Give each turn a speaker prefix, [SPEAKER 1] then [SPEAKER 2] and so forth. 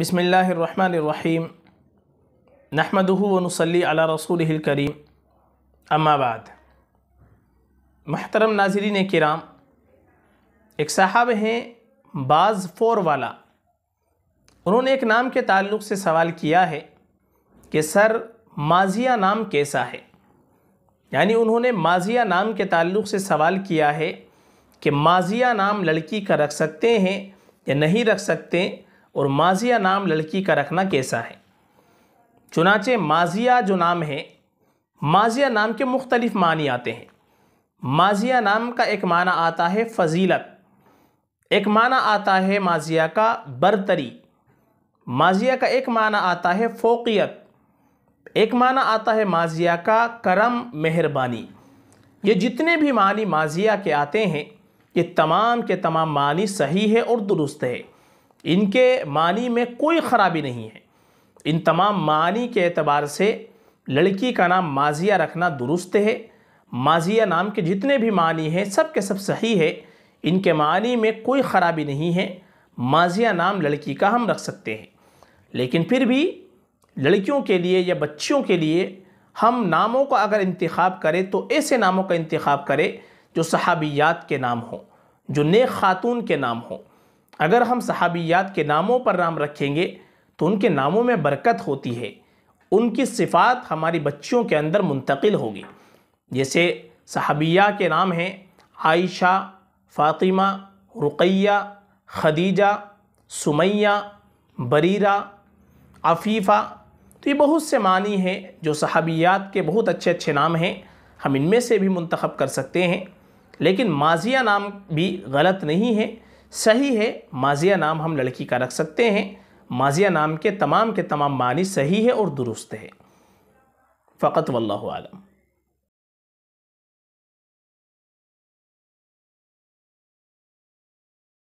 [SPEAKER 1] बसमीम नहमदूनसली अला रसूल करीम अम्माबाद महतरम नाजरीन कराम एक साहब हैं बाज़ फोर वाला उन्होंने एक नाम के ताल्लुक से सवाल किया है कि सर माजिया नाम कैसा है यानी उन्होंने माजिया नाम के ताल्लुक से सवाल किया है कि माजिया नाम लड़की का रख सकते हैं या नहीं रख सकते और माजिया नाम लड़की का रखना कैसा है चुनाचे माजिया जो नाम है माजिया नाम के मुख्तलिफ मानी आते हैं माजिया नाम का एक माना आता है फजीलत एक माना आता है माजिया का बरतरी माजिया का एक माना आता है फोकियत एक माना आता है माजिया का करम मेहरबानी ये जितने भी मानी माजिया के आते हैं ये तमाम के तमाम मानी सही है और दुरुस्त है इनके मानी में कोई ख़राबी नहीं है इन तमाम मानी के अतबार से लड़की का नाम माजिया रखना दुरुस्त है माजिया नाम के जितने भी मानी हैं सब के सब सही है इनके मानी में कोई ख़राबी नहीं है माजिया नाम लड़की का हम रख सकते हैं लेकिन फिर भी लड़कियों के लिए या बच्चियों के लिए हम नामों का अगर इंतखब करें तो ऐसे नामों का इंतखब करें जो सहाबियात के नाम हों जो नेक ख़ातून के नाम हों अगर हम सहाबियात के नामों पर नाम रखेंगे तो उनके नामों में बरकत होती है उनकी सिफ़ात हमारी बच्चियों के अंदर मुंतकिल होगी जैसे सहाबिया के नाम हैं आयशा फ़ातिमा रुकैया खदीजा सुमैया बरीरा आफीफ़ा तो ये बहुत से मानी हैं जो सहाबियात के बहुत अच्छे अच्छे नाम हैं हम इनमें से भी मंतखब कर सकते हैं लेकिन माजिया नाम भी गलत नहीं है सही है माजिया नाम हम लड़की का रख सकते हैं माजिया नाम के तमाम के तमाम मानी सही है और दुरुस्त है फ़कत वल्लम